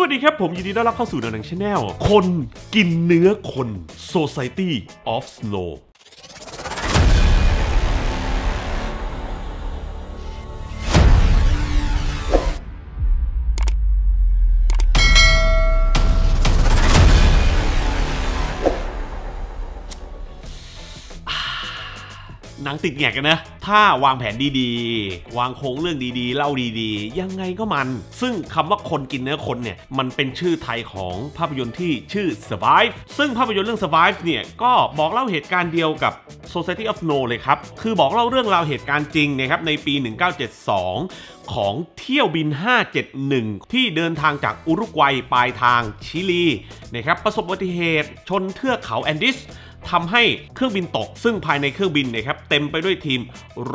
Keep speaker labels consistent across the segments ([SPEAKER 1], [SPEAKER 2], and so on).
[SPEAKER 1] วัสดีครับ ผมยินดีต้อนรับเข้าสู่หนังชาแนลคนกินเนื้อคน Society of Snow นังติดแงกกันนะ ถ้าวางแผนดีๆ วางโค้งเรื่องดีๆ เล่าดี ๆ ยังไงก็มัน ซึ่งคำว่าคนกินเนื้อคนเนี่ย มันเป็นชื่อไทยของภาพยนตร์ที่ชื่อ survive ซึ่งภาพยนตร์เรื่อง survive เนี่ย ก็บอกเล่าเหตุการณ์เดียวกับ society of no เลยครับ คือบอกเล่าเรื่องราวเหตุการณ์จริงนะครับ ในปี 1972 ของเที่ยวบิน 571 ที่เดินทางจากอุรุกวัยปลายทางชิลีนะครับ ประสบอุบัติเหตุชนเทือกเขาแอนดิสทำให้เครื่องบินตก ซึ่งภายในเครื่องบินนะครับเต็มไปด้วยทีม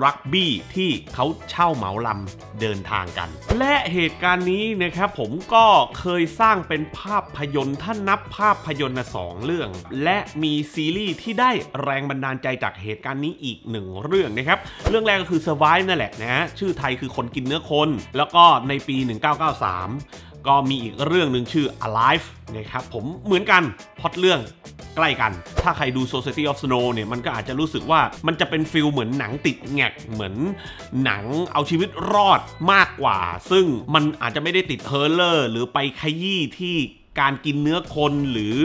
[SPEAKER 1] รักบี้ที่เขาเช่าเหมาลำเดินทางกัน และเหตุการณ์นี้นะครับผมก็เคยสร้างเป็นภาพยนตร์ท่านับภาพยนตร์สองเรื่อง และมีซีรีส์ที่ได้แรงบันดาลใจจากเหตุการณ์นี้อีกหนึ่งเรื่องนะครับเรื่องแรกก็คือ Survive นั่นแหละนะชื่อไทยคือคนกินเนื้อคน แล้วก็ในปี 1993ก็มีอีกเรื่องหนึ่งชื่อ Alive นะครับ ผมเหมือนกันพอดเรื่องใกล้กัน ถ้าใครดู Society of Snow เนี่ยมันก็อาจจะรู้สึกว่ามันจะเป็นฟิลเหมือนหนังติดแงกเหมือนหนังเอาชีวิตรอดมากกว่า ซึ่งมันอาจจะไม่ได้ติดเฮอร์เลอร์หรือไปขยี้ที่การกินเนื้อคนหรือ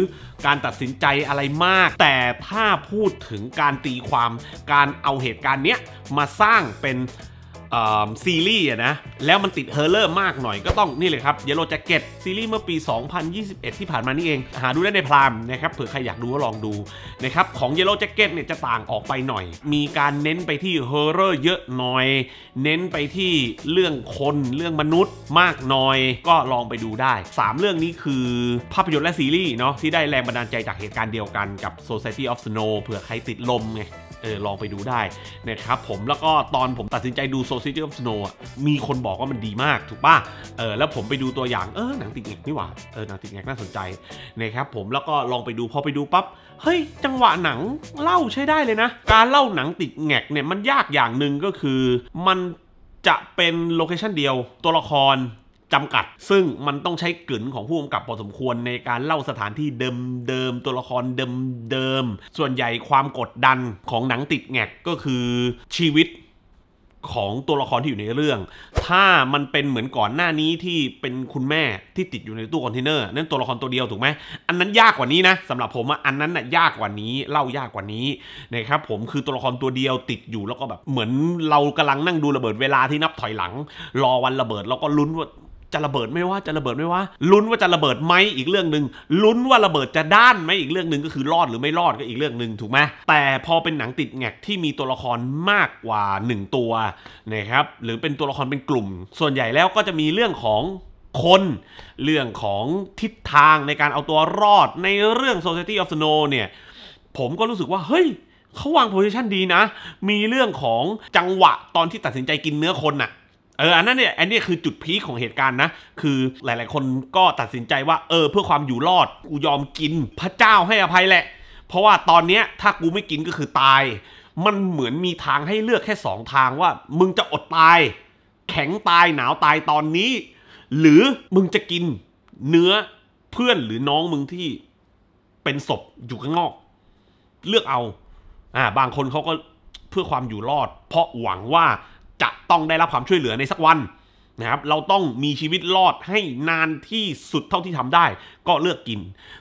[SPEAKER 1] การตัดสินใจอะไรมาก แต่ถ้าพูดถึงการตีความการเอาเหตุการณ์เนี้ยมาสร้างเป็นซีรีส์นะแล้วมันติดเฮอร์เลอร์มากหน่อย ก็ต้องนี่เลยครับเยลโลแจ็คเก็ตซีรีส์เมื่อปี 2021 ที่ผ่านมานี่เองหาดูได้ในพรามนะครับเผื่อใครอยากดูก็ลองดูนะครับของเยลโลแจ็คเก็ตเนี่ยจะต่างออกไปหน่อย มีการเน้นไปที่เฮอร์เรอร์เยอะหน่อย เน้นไปที่เรื่องคนเรื่องมนุษย์มากหน่อยก็ลองไปดูได้ 3 เรื่องนี้คือ ภาพยนตร์และซีรีส์เนาะที่ได้แรงบันดาลใจจากเหตุการณ์เดียวกันกับ Society of Snow เผื่อใครติดลมไงเออลองไปดูได้นะครับผมแล้วก็ตอนผมตัดสินใจดูโซซิติ้ออฟสโนว์มีคนบอกว่ามันดีมากถูกป่ะเออแล้วผมไปดูตัวอย่างเออหนังติดแอกนี่หว่าเออหนังติดแอกน่าสนใจนะครับผมแล้วก็ลองไปดูพอไปดูปั๊บเฮ้ย จังหวะหนังเล่าใช้ได้เลยนะ การเล่าหนังติดแงกเนี่ยมันยากอย่างหนึ่งก็คือ มันจะเป็นโลเคชันเดียว ตัวละครจำกัดซึ่งมันต้องใช้กลืนของผู้กำกับพอสมควรในการเล่าสถานที่เดิมๆ ตัวละครเดิมๆส่วนใหญ่ความกดดันของหนังติดแงกก็คือชีวิตของตัวละครที่อยู่ในเรื่อง ถ้ามันเป็นเหมือนก่อนหน้านี้ที่เป็นคุณแม่ที่ติดอยู่ในตู้คอนเทนเนอร์นั่นตัวละครตัวเดียวถูกไหมอันนั้นยากกว่านี้นะสำหรับผมอันนั้นน่ะยากกว่านี้เล่ายากกว่านี้นะครับผมคือตัวละครตัวเดียวติดอยู่แล้วก็แบบเหมือนเรากำลังนั่งดูระเบิดเวลาที่นับถอยหลัง รอวันระเบิดแล้วก็ลุ้นว่าจะระเบิดไม่ว่าจะระเบิดไม่ว่าลุ้นว่าจะระเบิดไหมอีกเรื่องหนึ่งลุ้นว่าระเบิดจะด้านไหมอีกเรื่องหนึ่งก็คือรอดหรือไม่รอดก็อีกเรื่องหนึ่งถูกไหมแต่พอเป็นหนังติดแงกที่มีตัวละครมากกว่า1ตัวนะครับหรือเป็นตัวละครเป็นกลุ่ม ส่วนใหญ่แล้วก็จะมีเรื่องของคน เรื่องของทิศทางในการเอาตัวรอดในเรื่อง Society of Snow เนี่ยผมก็รู้สึกว่าเฮ้ยเขาวางโพสิชันดีนะมีเรื่องของจังหวะตอนที่ตัดสินใจกินเนื้อคนน่ะเอออันนั้นเนี่ยอันนี้คือจุดพีคของเหตุการณ์นะ คือ หลาย ๆ คนก็ตัดสินใจว่า เออ เพื่อความอยู่รอดกูยอมกินพระเจ้าให้อภัยแหละ เพราะว่าตอนเนี้ยถ้ากูไม่กินก็คือตาย มันเหมือนมีทางให้เลือกแค่2ทางว่า มึงจะอดตาย แข็งตายหนาวตายตอนนี้ หรือมึงจะกิน เนื้อเพื่อนหรือน้องมึงที่เป็นศพอยู่ข้างนอก เลือกเอาอ่าบางคนเขาก็เพื่อความอยู่รอด เพราะหวังว่าจะต้องได้รับความช่วยเหลือในสักวันนะครับ เราต้องมีชีวิตรอดให้นานที่สุดเท่าที่ทำได้ ก็เลือกกิน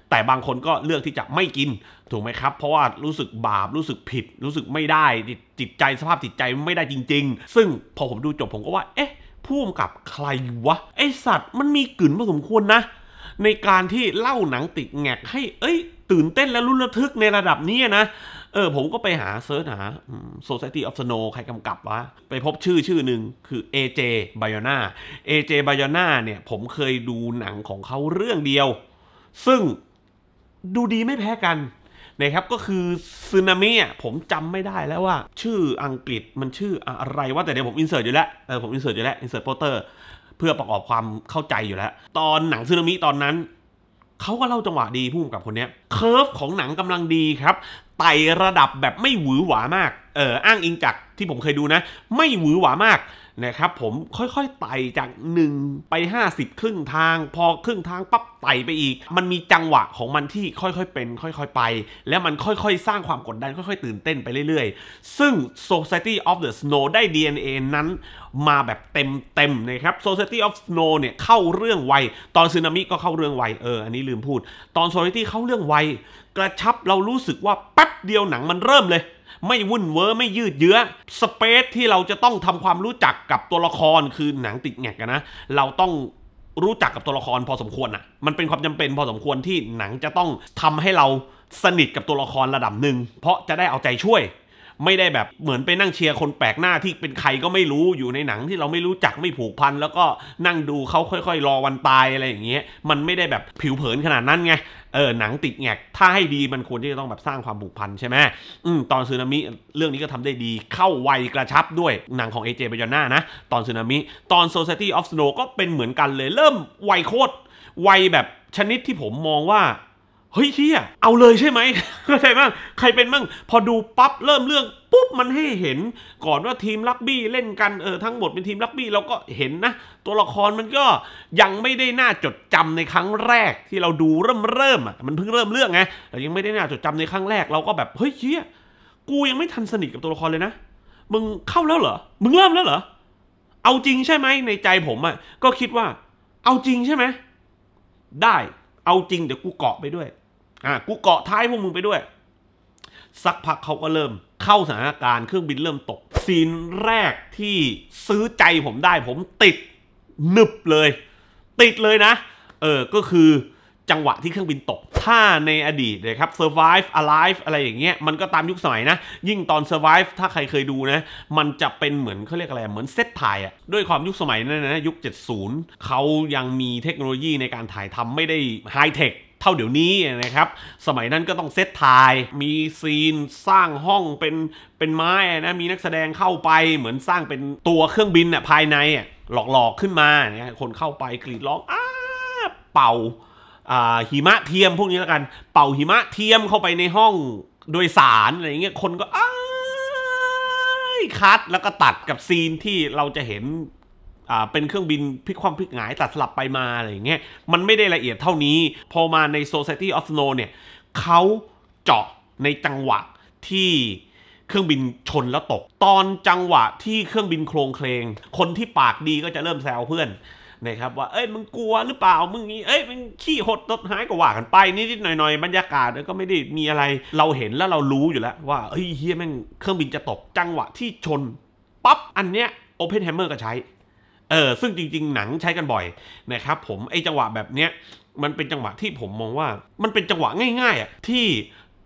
[SPEAKER 1] แต่บางคนก็เลือกที่จะไม่กิน ถูกไหมครับ เพราะว่ารู้สึกบาป รู้สึกผิด รู้สึกไม่ได้จิตใจสภาพจิตใจไม่ได้จริงๆ ซึ่งพอผมดูจบผมก็ว่าเอ๊ะพูดกับใครวะ ไอสัตว์มันมีกลิ่นผสมควรนะ ในการที่เล่าหนังติดแงกให้เอ้ย ตื่นเต้นและรุนระทึกในระดับนี้นะเออผมก็ไปหาเซิร์ชหา Society of Snow ใครกำกับวะไปพบชื่อชื่อหนึ่งคือ AJ Bayona AJ Bayona เนี่ย ผมเคยดูหนังของเขาเรื่องเดียว ซึ่งดูดีไม่แพ้กันนะครับ ก็คือซึนามิอ่ะผมจำไม่ได้แล้วว่า ชื่ออังกฤษมันชื่ออะไรว่าแต่เดี๋ยวผมอินเสิร์ตอยู่แล้วเออผมอินเสิร์ตอยู่แล้วอินเสิร์ตโปสเตอร์เพื่อประกอบความเข้าใจอยู่แล้ว ตอนหนังซึนามิตอนนั้นเขาก็เล่าจังหวะดีพุ่มกับคนเนี้ยเคิร์ฟของหนังกำลังดีครับไต่ระดับแบบไม่หวือหวามากเอออ้างอิงจากที่ผมเคยดูนะ ไม่หวือหวามากนะครับผมค่อยๆไต่จาก 1 ไป 50 ครึ่งทางพอครึ่งทางปั๊บไต่ไปอีก มันมีจังหวะของมันที่ค่อยๆ เป็น ค่อยๆไป แล้วมันค่อยๆ สร้างความกดดันค่อยๆ ตื่นเต้นไปเรื่อยๆ ซึ่ง Society of the Snow ได้ DNA นั้นมาแบบเต็มๆนะครับ Society of Snow เนี่ยเข้าเรื่องไวตอนซึนามิก็เข้าเรื่องไวเอออันนี้ลืมพูด ตอน Society เข้าเรื่องไวกระชับเรารู้สึกว่าแป๊บเดียวหนังมันเริ่มเลยไม่วุ่นเวอร์ไม่ยืดเยื้อสเปซที่เราจะต้องทำความรู้จักกับตัวละครคือหนังติดแงกนะเราต้องรู้จักกับตัวละครพอสมควรอะมันเป็นความจำเป็นพอสมควรที่หนังจะต้องทำให้เราสนิทกับตัวละครระดับหนึ่ง เพราะจะได้เอาใจช่วยไม่ได้แบบเหมือนไปนั่งเชียร์คนแปลกหน้าที่เป็นใครก็ไม่รู้อยู่ในหนังที่เราไม่รู้จักไม่ผูกพัน แล้วก็นั่งดูเขาค่อยๆ รอวันตายอะไรอย่างเงี้ยมันไม่ได้แบบผิวเผินขนาดนั้นไงเออหนังติดแงก ถ้าให้ดีมันควรที่จะต้องแบบสร้างความผูกพันใช่ไหมอืมตอนซูนามิ เรื่องนี้ก็ทำได้ดีเข้าไวกระชับด้วยหนังของเอเจไบยอน่านะตอนซูนามิตอน Society of Snow ก็เป็นเหมือนกันเลยเริ่มไวโคตรไวแบบชนิดที่ผมมองว่าเฮ้ยเชี่ยเอาเลยใช่ไหมเข้าใจั้งใครเป็นม้่งพอดูปั๊บเริ่มเรื่องปุ๊บมันให้เห็นก่อนว่าทีมลักบี้เล่นกันเออทั้งหมดเป็นทีมลักบี้เราก็เห็นนะตัวละครมันก็ยังไม่ได้น่าจดจำในครั้งแรก ที่เราดูเริ่มเริ่มอ่ะมันเพิ่งเริ่มเรื่องไงเรายังไม่ได้น่าจดจำในครั้งแรกเราก็แบบเฮ้ยเชี่ยกูยังไม่ทันสนิทกับตัวละครเลยนะมึงเข้าแล้วเหรอมึงเริ่มแล้วเหรอเอาจริงใช่ไหมในใจผมอ่ะก็คิดว่า เอาจริงใช่ไหมได้เอาจริงเดี๋ยวกูเกาะไปด้วย อ่ะกูเกาะท้ายพวกมึงไปด้วย สักพักเขาก็เริ่ม เข้าสถานการณ์เครื่องบินเริ่มตกซีนแรกที่ซื้อใจผมได้ผมติด นึบเลย ติดเลยนะเออ ก็คือจังหวะที่เครื่องบินตก ถ้าในอดีตนะครับ survive alive อะไรอย่างเงี้ย มันก็ตามยุคสมัยนะ ยิ่งตอน survive ถ้าใครเคยดูนะ มันจะเป็นเหมือนเขาเรียกอะไร เหมือนเซตถ่ายอะด้วยความยุคสมัยนั้นนะยุค 70เขายังมีเทคโนโลยีในการถ่ายทำไม่ได้ไฮเทคเท่าเดี๋ยวนี้นะครับ สมัยนั้นก็ต้องเซตถ่าย มีซีนสร้างห้องเป็นเป็นไม้นะ มีนักแสดงเข้าไปเหมือนสร้างเป็นตัวเครื่องบินอ่ะภายในอ่ะ หลอกๆขึ้นมาเนี่ยคนเข้าไปกรีดร้อง อ้าเป่าหิมะเทียมพวกนี้แล้วกันเป่าหิมะเทียมเข้าไปในห้องโดยสารอะไรเงี้ยคนก็อ้คัดแล้วก็ตัดกับซีนที่เราจะเห็นเป็นเครื่องบินพลิกความพลิกหงายตัดสลับไปมาอะไรเงี้ยมันไม่ได้ละเอียดเท่านี้ พอมาใน Society of Snow เนี่ยเขาเจาะในจังหวะที่เครื่องบินชนแล้วตก ตอนจังหวะที่เครื่องบินโครงเคลง คนที่ปากดีก็จะเริ่มแซวเพื่อนนะครับว่าเอ้ยมึงกลัวหรือเปล่า มึงนี้เอ้ยมึงขี้หดตดหายกว่ากันไปนิดๆหน่อยๆ บรรยากาศก็ไม่ได้มีอะไรเราเห็นแล้วเรารู้อยู่แล้ว ว่าเฮ้ยเฮียแม่งเครื่องบินจะตกจังหวะที่ชนปั๊บ อันเนี้ยโอเพนแฮมเมอร์ก็ใช้เออซึ่งจริงๆหนังใช้กันบ่อยนะครับผมไอ้จังหวะแบบเนี้ยมันเป็นจังหวะที่ผมมองว่า มันเป็นจังหวะง่ายๆอ่ะที่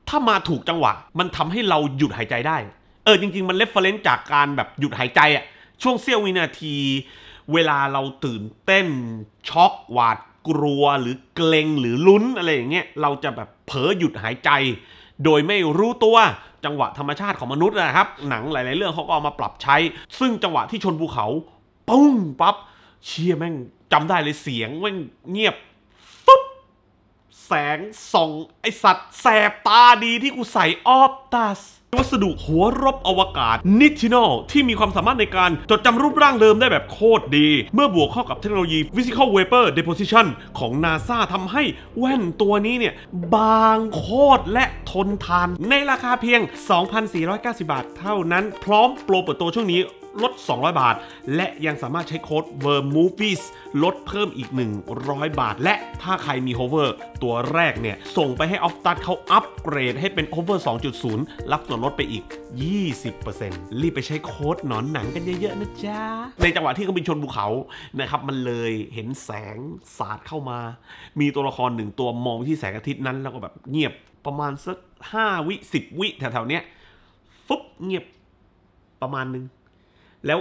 [SPEAKER 1] ถ้ามาถูกจังหวะ มันทำให้เราหยุดหายใจได้ เออจริงๆ มันเลฟเฟรนซ์จากการแบบหยุดหายใจอ่ะช่วงเสี้ยววินาทีเวลาเราตื่นเต้น ช็อกหวาดกลัวหรือเกรงหรือลุ้น อะไรอย่างเงี้ยเราจะแบบเผลอหยุดหายใจ โดยไม่รู้ตัวจังหวะธรรมชาติของมนุษย์นะครับ หนังหลายๆ เรื่องเขาก็เอามาปรับใช้ ซึ่งจังหวะที่ชนภูเขา ปุ้งปั๊บ เชี่ยแม่งจำได้เลยเสียง แม่งเงียบฟึ๊บ แสงส่องไอสัตว์ แสบตาดีที่กูใส่ออบตัสวัสดุหัวรบอวกาศนิทินอลที่มีความสามารถในการ จดจำรูปร่างเดิมได้แบบโคตรดี เมื่อบวกเข้ากับเทคโนโลยี Physical Vapor Deposition ของ NASA ทำให้แว่นตัวนี้เนี่ย บางโคตรและทนทาน ในราคาเพียง 2,490 บาทเท่านั้น พร้อมโปรเปิดตัวช่วงนี้ลด 200 บาท และยังสามารถใช้โค้ด v e r m o v i e s ลดเพิ่มอีก 100 บาท และถ้าใครมี Hover ตัวแรกเนี่ย ส่งไปให้ออฟตัดเขาอัปเกรดให้เป็น Hover 2.0 รับส่วนลดไปอีก 20%รีบไปใช้โค้ดหนอนหนังกันเยอะ ๆ นะจ๊ะ ในจังหวะที่เขาืงบินชนภูเขา นะครับมันเลยเห็นแสงสาดเข้ามา มีตัวละครหนึ่งตัวมองที่แสงอาทิตย์นั้นแล้วก็แบบเงียบประมาณสัก 5 วิ10 วิแถวๆเนี้ย ฟุ๊บเงียบประมาณนึงแล้ว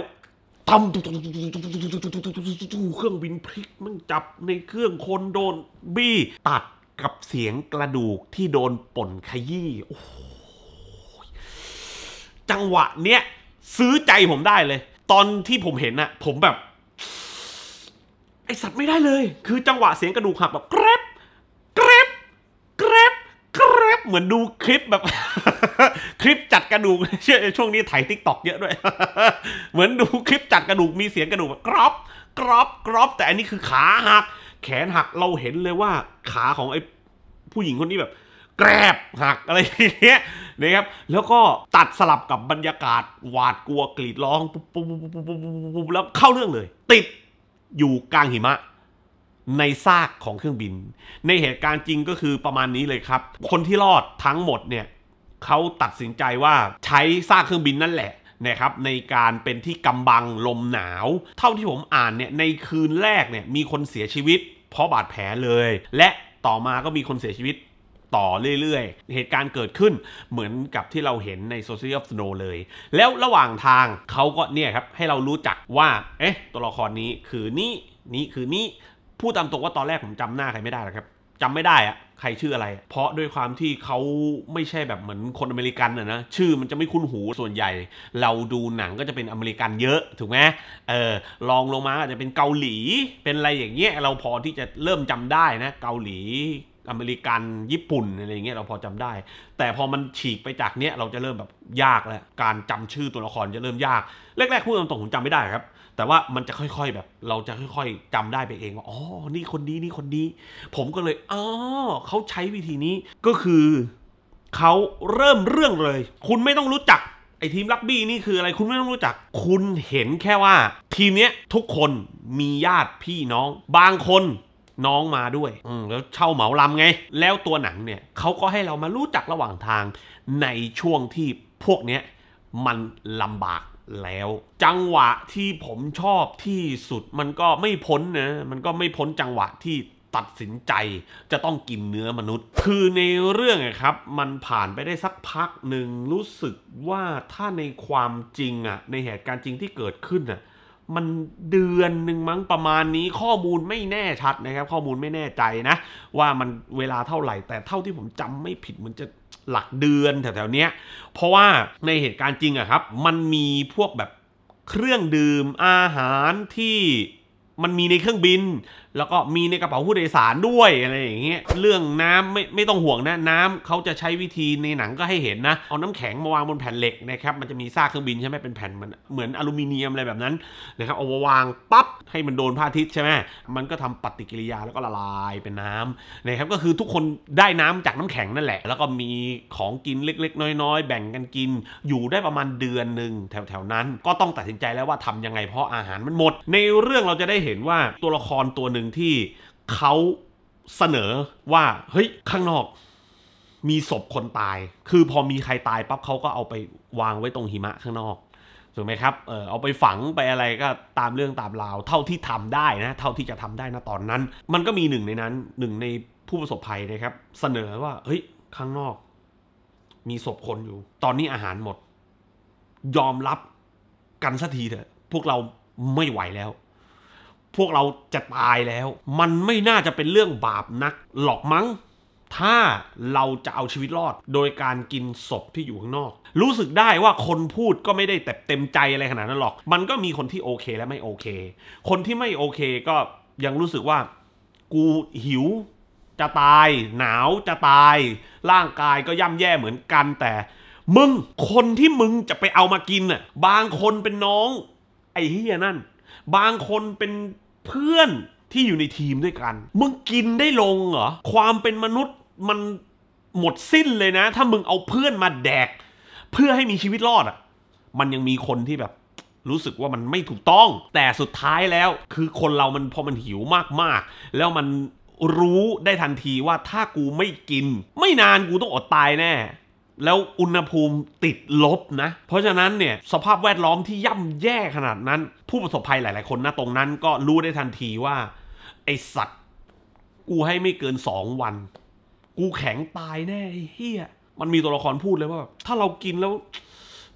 [SPEAKER 1] ตั้มเครื่องบินพลิกมันจับในเครื่องคนโดนบี้ ตัดกับเสียงกระดูกที่โดนป่นขยี้โอ้จังหวะเนี้ย ซื้อใจผมได้เลย ตอนที่ผมเห็นอะผมแบบ ไอสัตว์ไม่ได้เลย คือจังหวะเสียงกระดูกหักแบบแกรบเหมือนดูคลิปแบบ คลิปจัดกระดูกเชื่อช่วงนี้ถ่ายทิกตอกเยอะด้วย เหมือนดูคลิปจัดกระดูกมีเสียงกระดูกกรอบกรอบกรอบแต่อันนี้คือขาหักแขนหักเราเห็นเลยว่าขาของไอ้ผู้หญิงคนนี้แบบแกรบหักอะไรอย่างเงี้ยนะครับ แล้วก็ตัดสลับกับบรรยากาศ หวาดกลัวกรีดร้อง ปุ๊บปุ๊บปุ๊บปุ๊บปุ๊บแล้วเข้าเรื่องเลย ติดอยู่กลางหิมะในซากของเครื่องบิน ในเหตุการณ์จริงก็คือประมาณนี้เลยครับ คนที่รอดทั้งหมดเนี่ยเขาตัดสินใจว่าใช้ซากเครื่องบินนั่นแหละนะครับในการเป็นที่กำบังลมหนาว เท่าที่ผมอ่านเนี่ยในคืนแรกเนี่ยมีคนเสียชีวิตเพราะบาดแผลเลย และต่อมาก็มีคนเสียชีวิตต่อเรื่อย ๆ เหตุการณ์เกิดขึ้นเหมือนกับที่เราเห็นในโซเชียลสโนเลย แล้วระหว่างทางเขาก็เนี่ยครับให้เรารู้จักว่าเอ๊ะตัวละครนี้คือนี่นี่คือนี่พูดตามตรงว่าตอนแรกผมจำหน้าใครไม่ได้หรอกครับจำไม่ได้อะใครชื่ออะไร เพราะด้วยความที่เขาไม่ใช่แบบเหมือนคนอเมริกันอะนะชื่อมันจะไม่คุ้นหูส่วนใหญ่ เราดูหนังก็จะเป็นอเมริกันเยอะถูกไหมเออลองลงมาอาจจะเป็นเกาหลี เป็นอะไรอย่างเงี้ย เราพอที่จะเริ่มจำได้นะเกาหลีอเมริกันญี่ปุ่นอะไรอย่างเงี้ยเราพอจำได้ แต่พอมันฉีกไปจากเนี้ยเราจะเริ่มแบบยากแล้วการจำชื่อตัวละครจะเริ่มยากแรกๆพูดตรงๆผมจำไม่ได้ครับแต่ว่ามันจะค่อย ๆแบบ เราจะค่อยๆ จำได้ไปเองว่าอ๋อ นี่คนนี้นี่คนนี้ ผมก็เลยอ๋อเขาใช้วิธีนี้ก็คือเขาเริ่มเรื่องเลย คุณไม่ต้องรู้จัก ไอทีมลักบี้นี่คืออะไรคุณไม่ต้องรู้จัก คุณเห็นแค่ว่า ทีมเนี้ยทุกคนมีญาติพี่น้อง บางคนน้องมาด้วยแล้วเช่าเหมาลำไง แล้วตัวหนังเนี่ยเขาก็ให้เรามารู้จักระหว่างทางในช่วงที่พวกเนี้ยมันลำบากแล้วจังหวะที่ผมชอบที่สุดมันก็ไม่พ้นนะมันก็ไม่พ้น จังหวะที่ตัดสินใจ จะต้องกินเนื้อมนุษย์ คือในเรื่องครับมันผ่านไปได้สักพักหนึ่งรู้สึกว่าถ้าในความจริงอ่ะในเหตุการณ์จริงที่เกิดขึ้นอ่ะมันเดือนหนึ่งมั้งประมาณนี้ข้อมูลไม่แน่ชัดนะครับ ข้อมูลไม่แน่ใจนะว่ามันเวลาเท่าไหร่แต่เท่าที่ผมจำไม่ผิดมันจะหลักเดือนแถวๆ เนี้ย เพราะว่าในเหตุการณ์จริงอะครับ มันมีพวกแบบเครื่องดื่มอาหารที่มันมีในเครื่องบินแล้วก็มีในกระเป๋าผู้โดยสารด้วยอะไรอย่างเงี้ยเรื่องน้ำไม่ไม่ต้องห่วงนะน้ำเขาจะใช้วิธีในหนังก็ให้เห็นนะ เอาน้ำแข็งมาวางบนแผ่นเหล็กนะครับมันจะมีซากเครื่องบินใช่ไหมเป็นแผ่นมันเหมือนอลูมิเนียมอะไรแบบนั้นนะครับเอามาวางปั๊บให้มันโดนพระอาทิตย์ใช่ไหมมันก็ทำปฏิกิริยาแล้วก็ละลายเป็นน้ำนะครับก็คือทุกคนได้น้ำจากน้ำแข็งนั่นแหละ แล้วก็มีของกินเล็ก ๆ น้อยๆ แบ่งกันกินอยู่ได้ประมาณเดือนหนึ่งแถวๆนั้น ก็ต้องตัดสินใจแล้วว่าทำยังไงเพราะอาหารมันหมด ในเรื่องเราจะได้เห็นว่าตัวละครตัวหนึ่งนึ่งที่เขาเสนอว่าเฮ้ยข้างนอกมีศพคนตาย คือพอมีใครตายปั๊บเขาก็เอาไปวางไว้ตรงหิมะข้างนอกถูกไหมครับเออเอาไปฝังไปอะไรก็ตามเรื่องตามราว เท่าที่ทำได้นะ เท่าที่จะทำได้นะตอนนั้น มันก็มีหนึ่งในนั้นหนึ่งในผู้ประสบภัยนะครับ เสนอว่า เฮ้ยข้างนอก มีศพคนอยู่ ตอนนี้อาหารหมดยอมรับกันสักทีเถอะ พวกเราไม่ไหวแล้วพวกเราจะตายแล้ว มันไม่น่าจะเป็นเรื่องบาปนักหลอกมั้ง ถ้าเราจะเอาชีวิตรอดโดยการกินศพที่อยู่ข้างนอก รู้สึกได้ว่าคนพูดก็ไม่ได้แต่เต็มใจอะไรขนาดนั้นหรอก มันก็มีคนที่โอเคและไม่โอเค คนที่ไม่โอเคก็ยังรู้สึกว่ากูหิวจะตาย หนาวจะตายร่างกายก็ย่ำแย่เหมือนกันแต่ มึงคนที่มึงจะไปเอามากินน่ะบางคนเป็นน้อง ไอ้เฮียนั่นบางคนเป็นเพื่อนที่อยู่ในทีมด้วยกัน มึงกินได้ลงเหรอความเป็นมนุษย์มันหมดสิ้นเลยนะ ถ้ามึงเอาเพื่อนมาแดก เพื่อให้มีชีวิตรอดอะ่ะ มันยังมีคนที่แบบรู้สึกว่ามันไม่ถูกต้อง แต่สุดท้ายแล้วคือคนเรามันพอมันหิวมากๆ แล้วมันรู้ได้ทันทีว่าถ้ากูไม่กิน ไม่นานกูต้องอดตายแน่แล้วอุณหภูมิติดลบนะ เพราะฉะนั้นเนี่ย สภาพแวดล้อมที่ย่ำแย่ขนาดนั้น ผู้ประสบภัยหลาย ๆคนนะ ตรงนั้นก็รู้ได้ทันทีว่า ไอสัตว์กูให้ไม่เกินสองวัน กูแข็งตายแน่เฮียมันมีตัวละครพูดเลยว่า ถ้าเรากินแล้ว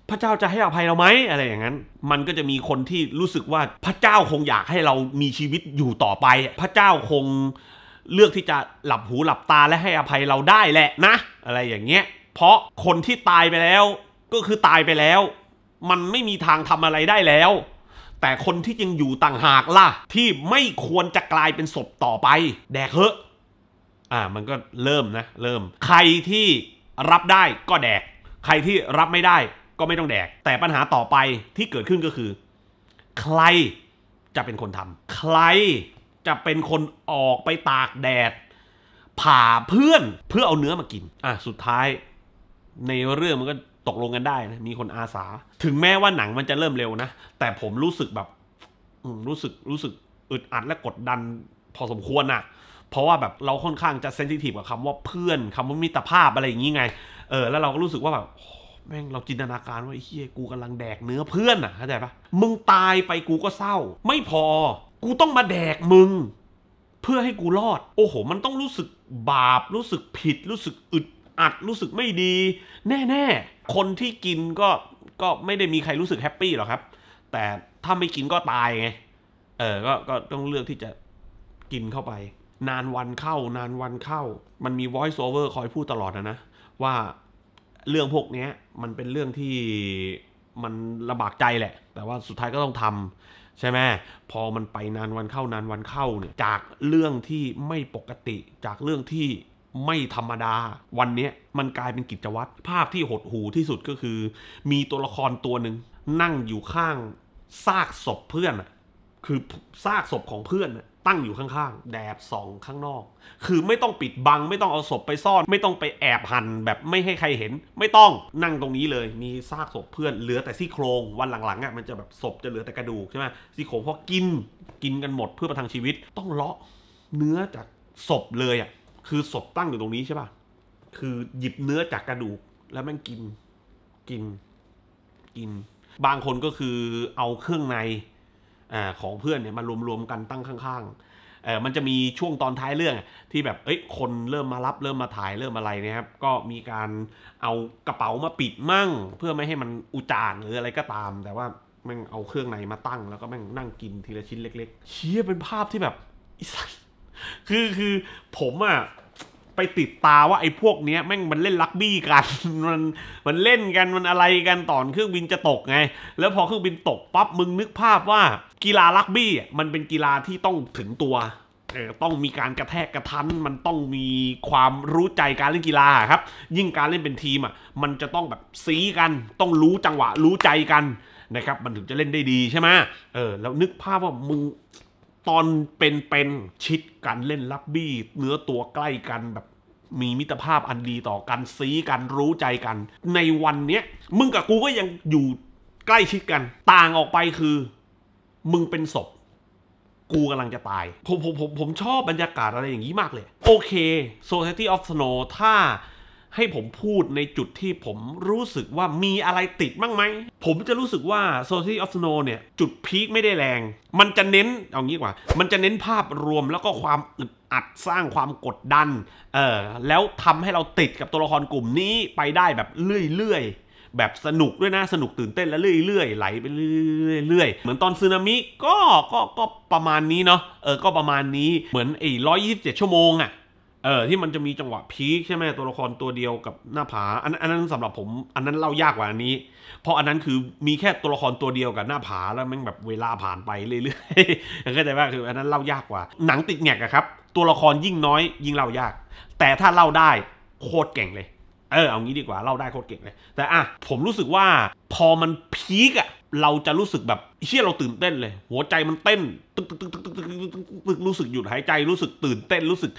[SPEAKER 1] พระเจ้าจะให้อภัยเราไหม อะไรอย่างนั้น มันก็จะมีคนที่รู้สึกว่าพระเจ้าคงอยากให้เรามีชีวิตอยู่ต่อไป พระเจ้าคงเลือกที่จะหลับหูหลับตาและให้อภัยเราได้แหละนะอะไรอย่างเงี้ยเพราะคนที่ตายไปแล้วก็คือตายไปแล้ว มันไม่มีทางทำอะไรได้แล้ว แต่คนที่ยังอยู่ต่างหากล่ะที่ไม่ควรจะกลายเป็นศพต่อไป แดกเฮอะอ่ามันก็เริ่มนะ เริ่ม ใครที่รับได้ก็แดก ใครที่รับไม่ได้ก็ไม่ต้องแดก แต่ปัญหาต่อไปที่เกิดขึ้นก็คือ ใครจะเป็นคนทำใครจะเป็นคนออกไปตากแดด ผ่าเพื่อนเพื่อเอาเนื้อมากินอ่ะสุดท้ายในเรื่องมันก็ตกลงกันได้นะมีคนอาสา ถึงแม้ว่าหนังมันจะเริ่มเร็วนะ แต่ผมรู้สึกแบบรู้สึกรู้สึกอึดอัดและกดดัน พอสมควรนะเพราะว่าแบบเราค่อนข้างจะเซนซิทีฟกับคำว่าเพื่อนคำว่ามิตรภาพอะไรอย่างนี้ไงเออแล้วเราก็รู้สึกว่าแบบแม่งเราจินตนาการว่า ไอ้เฮียกูกำลังแดกเนื้อเพื่อนน่ะเข้าใจปะมึงตายไปกูก็เศร้า ไม่พอ กูต้องมาแดกมึง เพื่อให้กูรอด โอ้โห มันต้องรู้สึกบาปรู้สึกผิดรู้สึกอึดอัดรู้สึกไม่ดี แน่ๆคนที่กินก็ก็ไม่ได้มีใครรู้สึกแฮปปี้หรอกครับ แต่ถ้าไม่กินก็ตายไงเออก็ก็ต้องเลือกที่จะกินเข้าไป นานวันเข้า นานวันเข้า มันมี voice over คอยพูดตลอดนะนะว่าเรื่องพวกนี้มันเป็นเรื่องที่มันลำบากใจแหละ แต่ว่าสุดท้ายก็ต้องทำใช่ไหมพอมันไปนานวันเข้านานวันเข้าเนี่ยจากเรื่องที่ไม่ปกติจากเรื่องที่ไม่ธรรมดาวันนี้มันกลายเป็นกิจวัตรภาพที่หดหูที่สุดก็คือ มีตัวละครตัวหนึ่งนั่งอยู่ข้างซากศพเพื่อน คือซากศพของเพื่อนตั้งอยู่ข้าง ๆ แดดส่องข้างนอก คือไม่ต้องปิดบังไม่ต้องเอาศพไปซ่อนไม่ต้องไปแอบหัน แบบไม่ให้ใครเห็น ไม่ต้องนั่งตรงนี้เลยมีซากศพเพื่อนเหลือแต่ซี่โครง วันหลังๆอ่ะมันจะแบบศพจะเหลือแต่กระดูกใช่ไหมซี่โครงเพราะกินกินกันหมดเพื่อประทังชีวิต ต้องเลาะเนื้อจากศพเลยอ่ะคือศพตั้งอยู่ตรงนี้ใช่ป่ะ คือหยิบเนื้อจากกระดูกแล้วแม่งกิน กิน กิน บางคนก็คือเอาเครื่องในอของเพื่อนเนี่ยมารวมๆกันตั้งข้างๆ เออมันจะมีช่วงตอนท้ายเรื่องที่แบบ เอ้ย คนเริ่มมารับ เริ่มมาถ่ายเริ่มอะไรเนี่ยครับ ก็มีการเอากระเป๋ามาปิดมั่ง เพื่อไม่ให้มันอุจารหรืออะไรก็ตาม แต่ว่าแม่งเอาเครื่องในมาตั้ง แล้วก็แม่งนั่งกินทีละชิ้นเล็ก ๆ เชี่ยเป็นภาพที่แบบอีสัสคือคือผมอะไปติดตาว่าไอ้พวกเนี้ยแม่งมันเล่นลักบี้กัน มันมันเล่นกันมันอะไรกันตอนเครื่องบินจะตกไง แล้วพอเครื่องบินตกปั๊บมึงนึกภาพว่ากีฬาลักบี้ มันเป็นกีฬาที่ต้องถึงตัวต้องมีการกระแทกกระทันมันต้องมีความรู้ใจการเล่นกีฬาครับ ยิ่งการเล่นเป็นทีมอ่ะมันจะต้องแบบซีกัน ต้องรู้จังหวะรู้ใจกันนะครับ มันถึงจะเล่นได้ดีใช่ไหมเออแล้วนึกภาพว่ามึงตอนเป็นๆชิดกันเล่นลับบี้ เนื้อตัวใกล้กันแบบมีมิตรภาพอันดีต่อกันซีกันรู้ใจกัน ในวันเนี้ยมึงกับกูก็ยังอยู่ใกล้ชิดกัน ต่างออกไปคือ มึงเป็นศพกูกำลังจะตายผมผมผมผมชอบบรรยากาศอะไรอย่างนี้มากเลย โอเค Society of Snow ถ้าให้ผมพูดในจุดที่ผมรู้สึกว่ามีอะไรติดบ้างไหมผมจะรู้สึกว่า Society of Snow เนี่ยจุดพีคไม่ได้แรง มันจะเน้นเอางี้กว่า มันจะเน้นภาพรวมแล้วก็ความอึดอัดสร้างความกดดันเออแล้วทำให้เราติดกับตัวละครกลุ่มนี้ไปได้แบบเรื่อยๆแบบสนุกด้วยนะ สนุกตื่นเต้นและเรื่อย ๆไหลไปเรื่อยๆเหมือนตอนซูนามิก็ก็ก็ประมาณนี้เนาะเออก็ประมาณนี้เหมือนไอ้ร้อยยี่สิบเจ็ดชั่วโมงอะ่ะเออที่มันจะมีจังหวะพีคใช่ไหมตัวละครตัวเดียวกับหน้าผาอันอันนั้นสำหรับผม อันนั้นเล่ายากกว่าอันนี้ เพราะอันนั้นคือมีแค่ตัวละครตัวเดียวกับหน้าผาแล้วมันแบบเวลาผ่านไปเรื่อยๆเข้าใจว่าคืออันนั้นเล่ายากกว่า หนังติดแงกอะครับ ตัวละครยิ่งน้อยยิ่งเล่ายาก แต่ถ้าเล่าได้โคตรเก่งเลย เออเอางี้ดีกว่าเล่าได้โคตรเก่งเลย แต่อ่ะผมรู้สึกว่าพอมันพีคอะเราจะรู้สึกแบบเชี่ยเราตื่นเต้นเลย หัวใจมันเต้นตึกตึกตึกตึกตึกตึกรู้สึกหยุดหายใจรู้สึกตื่นเต้นรู้สึก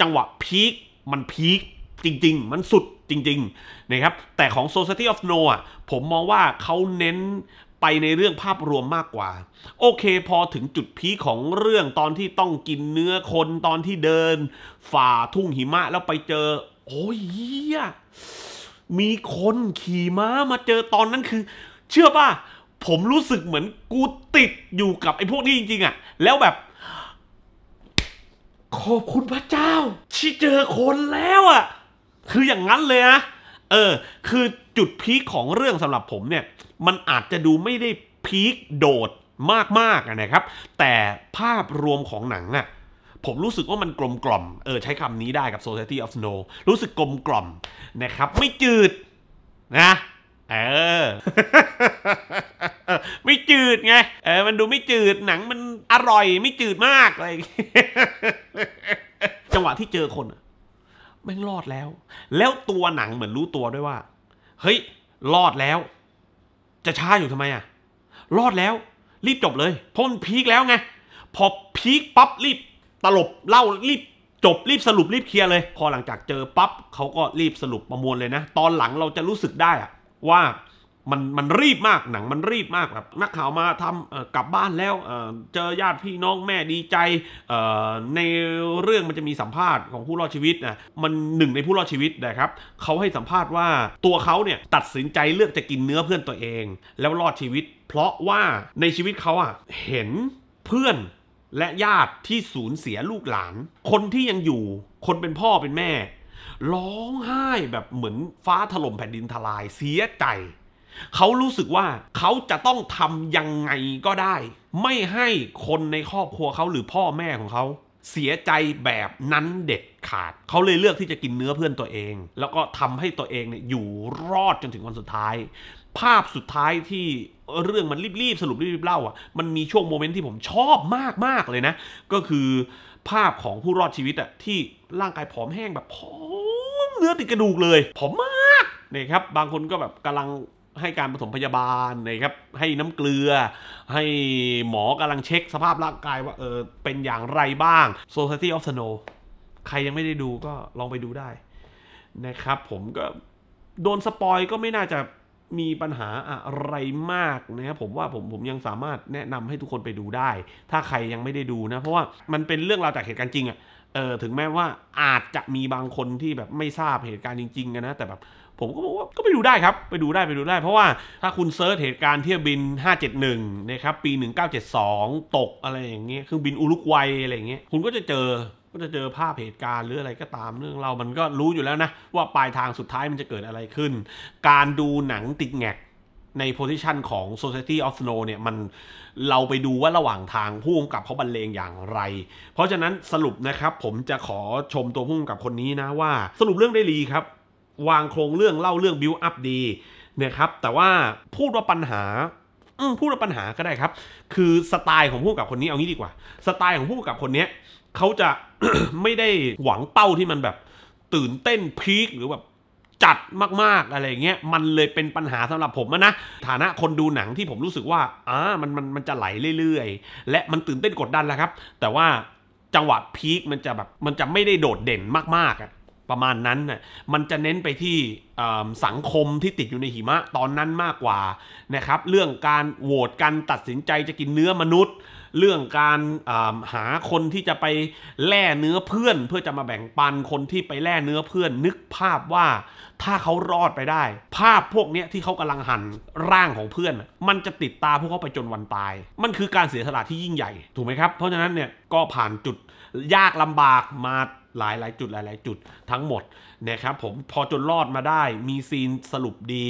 [SPEAKER 1] จังหวะ พีค มันพีคจริงๆ มันสุดจริง ๆ นะครับ แต่ของ Society of No อ่ะ ผมมองว่าเขาเน้นไปในเรื่องภาพรวมมากกว่า โอเคพอถึงจุดพีของเรื่องตอนที่ต้องกินเนื้อคนตอนที่เดินฝ่าทุ่งหิมะ แล้วไปเจอ โอ้ยเียมีคนขี่ม้ามาเจอตอนนั้นคือ เชื่อป่ะ ผมรู้สึกเหมือนกูติดอยู่กับไอ้พวกนี้จริงๆอะ่ะ แล้วแบบขอบคุณพระเจ้าที่เจอคนแล้วอะ่ะ คืออย่างนั้นเลยนะเออคือจุดพีคของเรื่องสำหรับผมเนี่ย มันอาจจะดูไม่ได้พีคโดดมากๆนะครับ แต่ภาพรวมของหนังอะ่ะ ผมรู้สึกว่ามันกลมกล่อม เออใช้คำนี้ได้กับ Society of Snow รู้สึกกลมกล่อมนะครับ ไม่จืดนะเออ ไม่จืดไง เออ มันดูไม่จืดหนังมันอร่อย ไม่จืดมากอะไรจังหวะที่เจอคนแม่งรอดแล้ว แล้วตัวหนังเหมือนรู้ตัวด้วยว่า เฮ้ย รอดแล้ว จะช้าอยู่ทำไมอ่ะ รอดแล้ว รีบจบเลย พ้นพีคแล้วไง พอพีคปั๊บรีบ ตลบ เล่ารีบจบรีบสรุปรีบเคลียร์เลย พอหลังจากเจอปั๊บเขาก็รีบสรุปประมวลเลยนะ ตอนหลังเราจะรู้สึกได้อะว่ามันมันรีบมากหนังมันรีบมากแบบนักข่าวมาทำกลับบ้านแล้วเจอญาติพี่น้องแม่ดีใจในเรื่องมันจะมีสัมภาษณ์ของผู้รอดชีวิตนะมันหนึ่งในผู้รอดชีวิตนะครับเขาให้สัมภาษณ์ว่าตัวเขาเนี่ยตัดสินใจเลือกจะกินเนื้อเพื่อนตัวเอง แล้วรอดชีวิต เพราะว่าในชีวิตเขาอ่ะเห็นเพื่อนและญาติที่สูญเสียลูกหลาน คนที่ยังอยู่คนเป็นพ่อเป็นแม่ร้องไห้แบบเหมือนฟ้าถล่มแผ่นดินทลายเสียใจ เขารู้สึกว่าเขาจะต้องทำยังไงก็ได้ ไม่ให้คนในครอบครัวเขาหรือพ่อแม่ของเขา เสียใจแบบนั้นเด็ดขาด เขาเลยเลือกที่จะกินเนื้อเพื่อนตัวเอง แล้วก็ทำให้ตัวเองเนี่ยอยู่รอดจนถึงวันสุดท้าย ภาพสุดท้ายที่เรื่องมันรีบๆสรุปรีบๆเล่าอ่ะมันมีช่วงโมเมนต์ที่ผมชอบมากๆเลยนะ ก็คือ ภาพของผู้รอดชีวิตอ่ะที่ร่างกายผอมแห้งแบบผอเนื้อติดกระดูกเลยผอมมากนี่ครับบางคนก็แบบกำลังให้การปฐมพยาบาลนะครับให้น้ำเกลือ ให้หมอกำลังเช็คสภาพร่างกายว่าเออเป็นอย่างไรบ้าง Society of Snow ใครยังไม่ได้ดูก็ลองไปดูได้ นะครับผมก็โดนสปอยก็ไม่น่าจะมีปัญหาอะไรมากนะครับ ผมว่าผมผมยังสามารถแนะนำให้ทุกคนไปดูได้ ถ้าใครยังไม่ได้ดูนะเพราะว่ามันเป็นเรื่องราวจากเหตุการณ์จริงอะเออถึงแม้ว่าอาจจะมีบางคนที่แบบไม่ทราบเหตุการณ์จริงๆนะ แต่แบบผมก็บอกว่าก็ไปดูได้ครับ ไปดูได้ไปดูได้ เพราะว่าถ้าคุณเซิร์ชเหตุการณ์เที่ยวบิน 571 นะครับปี 1972 ตกอะไรอย่างเงี้ยเครื่องบินอุรุกวัยอะไรอย่างเงี้ย คุณก็จะเจอก็จะเจอภาพเหตุการณ์หรืออะไรก็ตามเรื่องเรามันก็รู้อยู่แล้วนะว่าปลายทางสุดท้าย มันจะเกิดอะไรขึ้น การดูหนังติดแงกในโพสิชันของ Society of Snow เนี่ยมันเราไปดูว่าระหว่างทางผู้งกับเขาบรรเลงอย่างไร เพราะฉะนั้นสรุปนะครับผมจะขอชมตัวผู้งกับคนนี้นะว่าสรุปเรื่องได้ดีครับ วางโครงเรื่องเล่าเรื่องบิวอัพดีนะครับแต่ว่าพูดว่าปัญหาพูดว่าปัญหาก็ได้ครับ คือสไตล์ของผู้งกับคนนี้เอางี้ดีกว่าสไตล์ของผู้งกับคนนี้เขาจะไม่ได้หวังเป้าที่มันแบบ ตื่นเต้นพีคหรือแบบจัดมากๆอะไรเงี้ยมันเลยเป็นปัญหาสำหรับผมนะฐานะคนดูหนังที่ผมรู้สึกว่าอ่ามันมันมันจะไหลเรื่อยๆและมันตื่นเต้นกดดันแหละครับแต่ว่าจังหวะพีคมันจะแบบมันจะไม่ได้โดดเด่นมากๆอะประมาณนั้นน่ะมันจะเน้นไปที่สังคมที่ติดอยู่ในหิมะ ตอนนั้นมากกว่านะครับเรื่องการโหวตกันตัดสินใจจะกินเนื้อมนุษย์เรื่องการหาคนที่จะไปแล่เนื้อเพื่อน เพื่อจะมาแบ่งปันคนที่ไปแล่เนื้อเพื่อน นึกภาพว่าถ้าเขารอดไปได้ ภาพพวกนี้ที่เขากำลังหั่นร่างของเพื่อนมันจะติดตาพวกเขาไปจนวันตาย มันคือการเสียสละที่ยิ่งใหญ่ถูกไหมครับเพราะฉะนั้นเนี่ยก็ผ่านจุดยากลำบากมาหลายหลายจุดหลายหลายจุดทั้งหมดนะครับผมพอจนรอดมาได้ มีซีนสรุปดี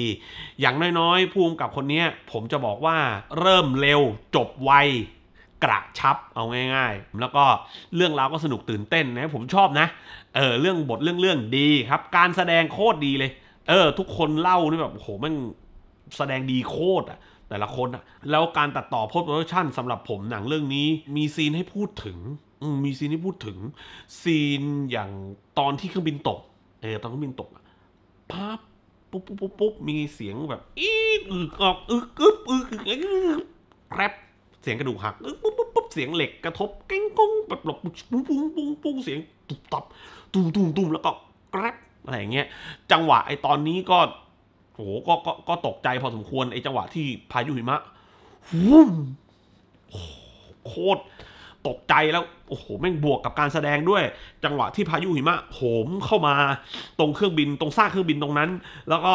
[SPEAKER 1] อย่างน้อยๆภูมิกับคนนี้ผมจะบอกว่าเริ่มเร็วจบไวกระชับเอาง่าย ๆ แล้วก็เรื่องราวก็สนุกตื่นเต้นนะผมชอบนะเออเรื่องบทเรื่องเรื่องดีครับ การแสดงโคตรดีเลย เออ ทุกคนเล่านี่แบบโหมันแสดงดีโคตรอ่ะ แต่ละคนอะแล้วการตัดต่อโพสต์โปรดักชันสำหรับผมหนังเรื่องนี้มีซีนให้พูดถึงมีซีนให้พูดถึงซีนอย่างตอนที่เครื่องบินตก เออตอนเครื่องบินตกปั๊บปุ๊บปุ๊บปุ๊บมีเสียงแบบอีอึกออกอึกอึบอึกอึกแรปเสียงกระดูกหักปุ๊บปุ๊บปุ๊บเสียงเหล็กกระทบเก้งกงปบบปลบปุ้งปุ้งปุ้งปุ้งเสียง ตุบตับตุ้มตุ้มตุ้มแล้วก็กรับอะไรอย่างเงี้ยจังหวะไอ้ตอนนี้ก็ โหก็ก็ก็ตกใจพอสมควรไอ้จังหวะที่พายุหิมะวุ้มโคตรตกใจแล้วโอ้โหแม่งบวกกับการแสดงด้วย จังหวะที่พายุหิมะโหมเข้ามา ตรงเครื่องบินตรงซากเครื่องบินตรงนั้น แล้วก็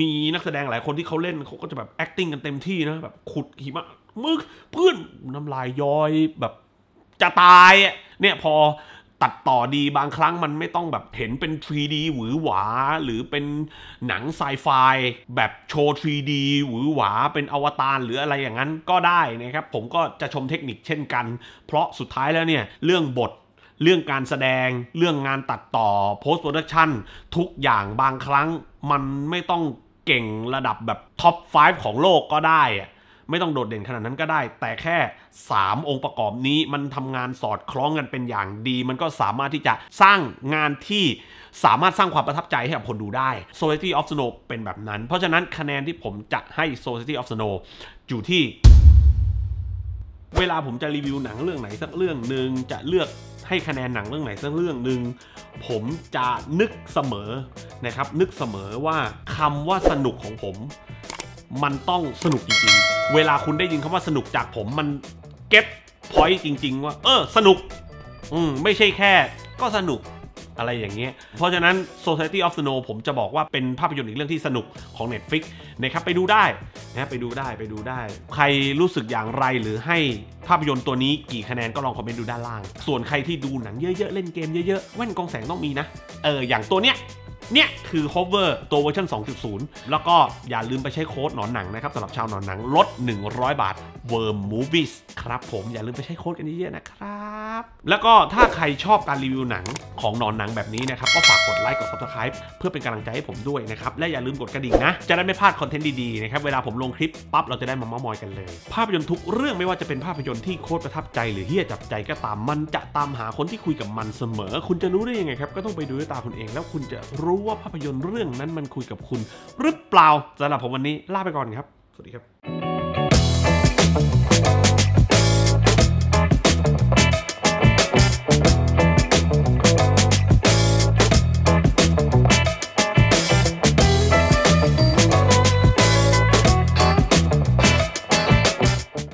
[SPEAKER 1] มีนักแสดงหลายคนที่เขาเล่นเขาก็จะแบบ acting กันเต็มที่นะแบบขุด หิมะมึกเพื่อนน้ำลายย้อยแบบจะตาย เนี่ยพอตัดต่อดีบางครั้ง มันไม่ต้องแบบเห็นเป็น 3D หวือหวา หรือเป็นหนังไซไฟแบบโชว์ 3D หวือหวา เป็นอวตารหรืออะไรอย่างนั้นก็ได้นะครับ ผมก็จะชมเทคนิคเช่นกัน เพราะสุดท้ายแล้วเนี่ยเรื่องบทเรื่องการแสดงเรื่องงานตัดต่อ post production ทุกอย่างบางครั้งมันไม่ต้องเก่งระดับแบบท็อป5ของโลกก็ได้อะไม่ต้องโดดเด่นขนาดนั้นก็ได้ แต่แค่ 3 องค์ประกอบนี้มันทำงานสอดคล้องกันเป็นอย่างดี มันก็สามารถที่จะสร้างงานที่สามารถสร้างความประทับใจให้กับคนดูได้ Society of Snow เป็นแบบนั้น เพราะฉะนั้นคะแนนที่ผมจะให้ Society of Snow อยู่ที่ เวลาผมจะรีวิวหนังเรื่องไหนสักเรื่องหนึ่งจะเลือกให้คะแนนหนังเรื่องไหนสักเรื่องหนึ่งผมจะนึกเสมอนะครับ นึกเสมอว่า คำว่าสนุกของผม มันต้องสนุกจริง ๆ เวลาคุณได้ยินคำว่าสนุกจากผม มันเก็ตพอยต์จริงๆว่า เออสนุก อืมไม่ใช่แค่ก็สนุกอะไรอย่างเงี้ยเพราะฉะนั้น Society of Snow ผมจะบอกว่าเป็นภาพยนตร์อีกเรื่องที่สนุกของ Netflix นะครับไปดูได้นะไปดูได้ไปดูได้ ใครรู้สึกอย่างไรหรือให้ภาพยนตร์ตัวนี้กี่คะแนน ก็ลองคอมเมนต์ดูด้านล่าง ส่วนใครที่ดูหนังเยอะๆ เล่นเกมเยอะๆ แว่นกองแสงต้องมีนะเอออย่างตัวเนี้ยเนี่ยคือ Hover ตัวเวอร์ชัน2.0 แล้วก็อย่าลืมไปใช้โค้ดหนอนหนังนะครับสำหรับชาวหนอนหนังลด 100 บาท Worm Movies ครับผมอย่าลืมไปใช้โค้ดกันเยอะๆนะครับแล้วก็ถ้าใครชอบการรีวิวหนังของนอนหนังแบบนี้นะครับ ก็ฝากกดไลค์กด subscribe เพื่อเป็นกำลังใจให้ผมด้วยนะครับ และอย่าลืมกดกระดิ่งนะ จะได้ไม่พลาดคอนเทนต์ดีๆ นะครับ เวลาผมลงคลิปปั๊บ เราจะได้มาเม้ามอยกันเลย ภาพยนตร์ทุกเรื่องไม่ว่าจะเป็นภาพยนตร์ที่โคตรประทับใจ หรือเฮี้ยจับใจก็ตามมันจะตามหาคนที่คุยกับมันเสมอ คุณจะรู้ได้ยังไงครับก็ต้องไปดูด้วยตาคุณเอง แล้วคุณจะรู้ว่าภาพยนตร์เรื่องนั้นมันคุยกับคุณ หรือเปล่าสำหรับผมวันนี้ลาไปก่อนครับ สวัสดีครับ